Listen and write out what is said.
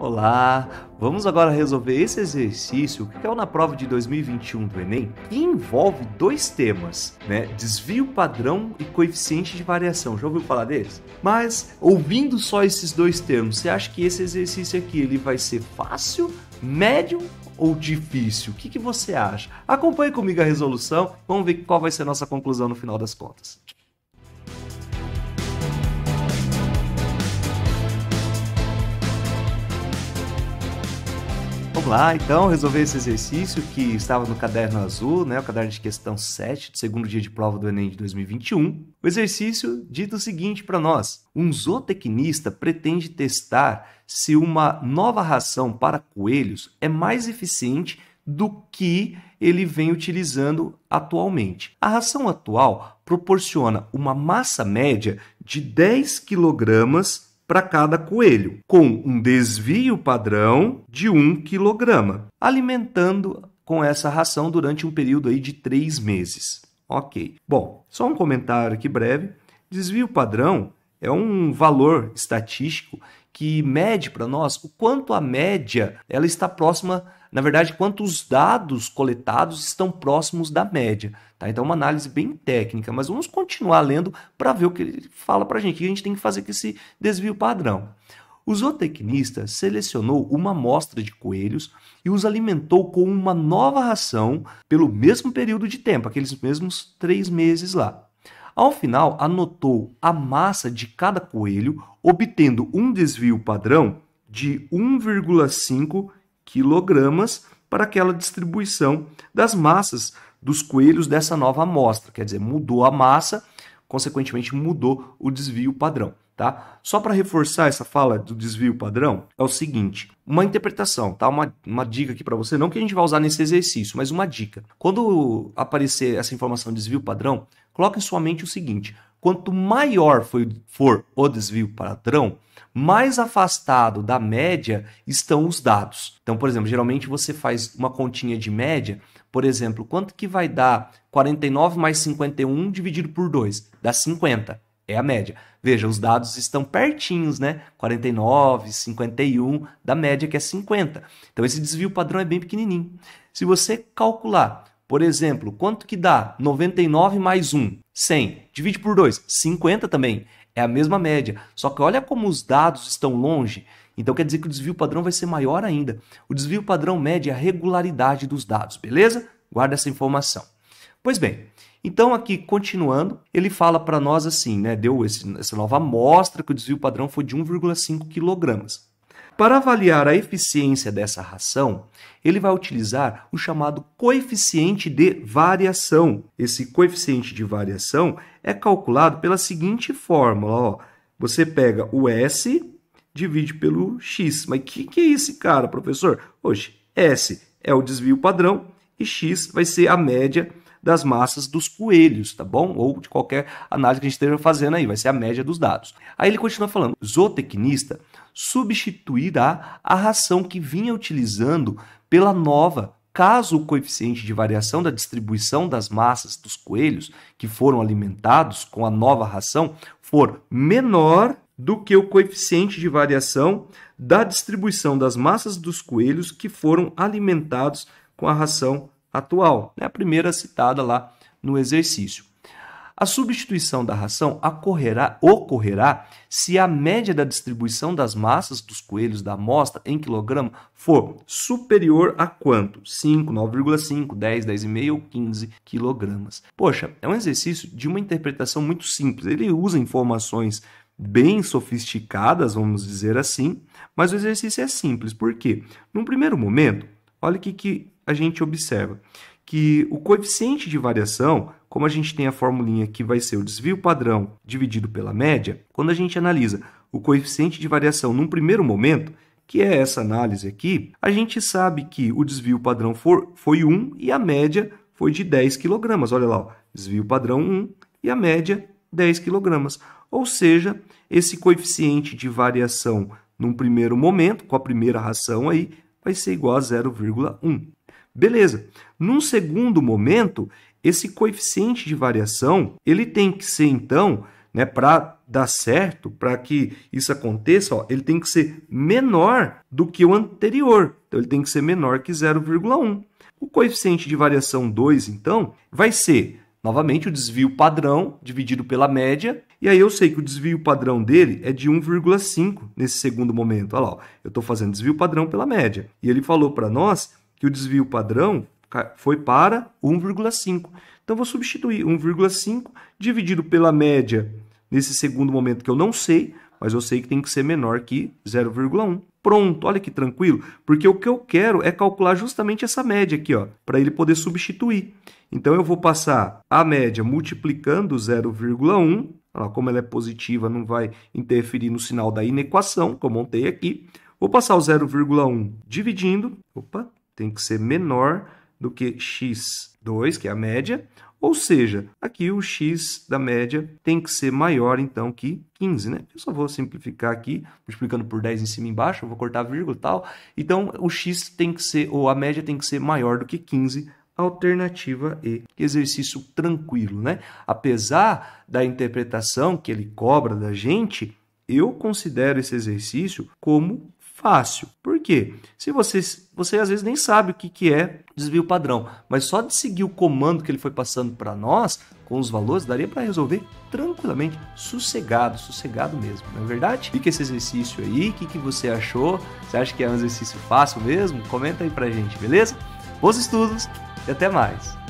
Olá! Vamos agora resolver esse exercício que caiu na prova de 2021 do Enem e envolve dois temas, né? Desvio padrão e coeficiente de variação. Já ouviu falar deles? Mas, ouvindo só esses dois termos, você acha que esse exercício aqui ele vai ser fácil, médio ou difícil? O que, que você acha? Acompanhe comigo a resolução, vamos ver qual vai ser a nossa conclusão no final das contas. lá então resolver esse exercício que estava no caderno azul, né, o caderno de questão 7 do segundo dia de prova do Enem de 2021. O exercício dita o seguinte para nós: um zootecnista pretende testar se uma nova ração para coelhos é mais eficiente do que ele vem utilizando atualmente. A ração atual proporciona uma massa média de 10 quilogramas para cada coelho, com um desvio padrão de 1 kg, alimentando com essa ração durante um período aí de três meses. Ok. Bom, só um comentário aqui breve. Desvio padrão é um valor estatístico que mede para nós o quanto a média ela está próxima na verdade, quantos dados coletados estão próximos da média. Tá? Então, uma análise bem técnica, mas vamos continuar lendo para ver o que ele fala para a gente, o que a gente tem que fazer com esse desvio padrão. O zootecnista selecionou uma amostra de coelhos e os alimentou com uma nova ração pelo mesmo período de tempo, aqueles mesmos três meses lá. Ao final, anotou a massa de cada coelho, obtendo um desvio padrão de 1,5 quilogramas para aquela distribuição das massas dos coelhos dessa nova amostra. Quer dizer, mudou a massa, consequentemente mudou o desvio padrão. Tá? Só para reforçar essa fala do desvio padrão, é o seguinte: uma interpretação, tá? Uma, uma dica aqui para você, não que a gente vai usar nesse exercício, mas uma dica. Quando aparecer essa informação de desvio padrão, coloque em sua mente o seguinte: Quanto maior for o desvio padrão, mais afastado da média estão os dados. Então, por exemplo, geralmente você faz uma continha de média, por exemplo, quanto que vai dar 49 mais 51 dividido por 2? Dá 50. É a média. Veja, os dados estão pertinhos, né? 49, 51, da média que é 50. Então esse desvio padrão é bem pequenininho. Se você calcular por exemplo, quanto que dá 99 mais 1? 100. Divide por 2, 50 também. É a mesma média. Só que olha como os dados estão longe. Então quer dizer que o desvio padrão vai ser maior ainda. O desvio padrão mede a regularidade dos dados, beleza? Guarda essa informação. Pois bem, então aqui continuando, ele fala para nós assim, né? Deu esse, essa nova amostra que o desvio padrão foi de 1,5 kg. Para avaliar a eficiência dessa ração, ele vai utilizar o chamado coeficiente de variação. Esse coeficiente de variação é calculado pela seguinte fórmula: ó. você pega o S, divide pelo X. Mas o que, que é esse cara, professor? Hoje, S é o desvio padrão e X vai ser a média das massas dos coelhos, tá bom? Ou de qualquer análise que a gente esteja fazendo aí, vai ser a média dos dados. Aí ele continua falando: zootecnista substituirá a ração que vinha utilizando pela nova caso o coeficiente de variação da distribuição das massas dos coelhos que foram alimentados com a nova ração for menor do que o coeficiente de variação da distribuição das massas dos coelhos que foram alimentados com a ração atual, né? a primeira citada lá no exercício. A substituição da ração ocorrerá, ocorrerá se a média da distribuição das massas dos coelhos da amostra em quilograma for superior a quanto? 5, 9,5, 10, 10,5 ou 15 quilogramas. Poxa, é um exercício de uma interpretação muito simples. Ele usa informações bem sofisticadas, vamos dizer assim, mas o exercício é simples. Por quê? Num primeiro momento, olha o que, que a gente observa que o coeficiente de variação, como a gente tem a formulinha que vai ser o desvio padrão dividido pela média, quando a gente analisa o coeficiente de variação num primeiro momento, que é essa análise aqui, a gente sabe que o desvio padrão for, foi 1 e a média foi de 10 kg. Olha lá, ó, desvio padrão 1 e a média 10 kg. Ou seja, esse coeficiente de variação num primeiro momento, com a primeira ração aí, vai ser igual a 0,1. Beleza. Num segundo momento, esse coeficiente de variação, ele tem que ser então, né, para dar certo, para que isso aconteça, ó, ele tem que ser menor do que o anterior. Então ele tem que ser menor que 0,1. O coeficiente de variação 2, então, vai ser novamente o desvio padrão dividido pela média. E aí eu sei que o desvio padrão dele é de 1,5 nesse segundo momento. Olha lá, ó, eu estou fazendo desvio padrão pela média. E ele falou para nós que o desvio padrão foi para 1,5. Então, vou substituir 1,5 dividido pela média nesse segundo momento que eu não sei, mas eu sei que tem que ser menor que 0,1. Pronto, olha que tranquilo, porque o que eu quero é calcular justamente essa média aqui, ó, para ele poder substituir. Então eu vou passar a média multiplicando 0,1, como ela é positiva, não vai interferir no sinal da inequação que eu montei aqui. Vou passar o 0,1 dividindo, opa, tem que ser menor do que x2, que é a média, ou seja, aqui o x da média tem que ser maior então que 15, né? Eu só vou simplificar aqui, multiplicando por 10 em cima e embaixo, vou cortar vírgula e tal. Então o x tem que ser, ou a média tem que ser maior do que 15, alternativa E. Exercício tranquilo, né? Apesar da interpretação que ele cobra da gente, eu considero esse exercício como fácil. Por quê? Se você, você às vezes nem sabe o que, que é desvio padrão, mas só de seguir o comando que ele foi passando para nós, com os valores, daria para resolver tranquilamente, sossegado, sossegado mesmo, não é verdade? Fica esse exercício aí, o que, que você achou? Você acha que é um exercício fácil mesmo? Comenta aí a gente, beleza? Bons estudos e até mais!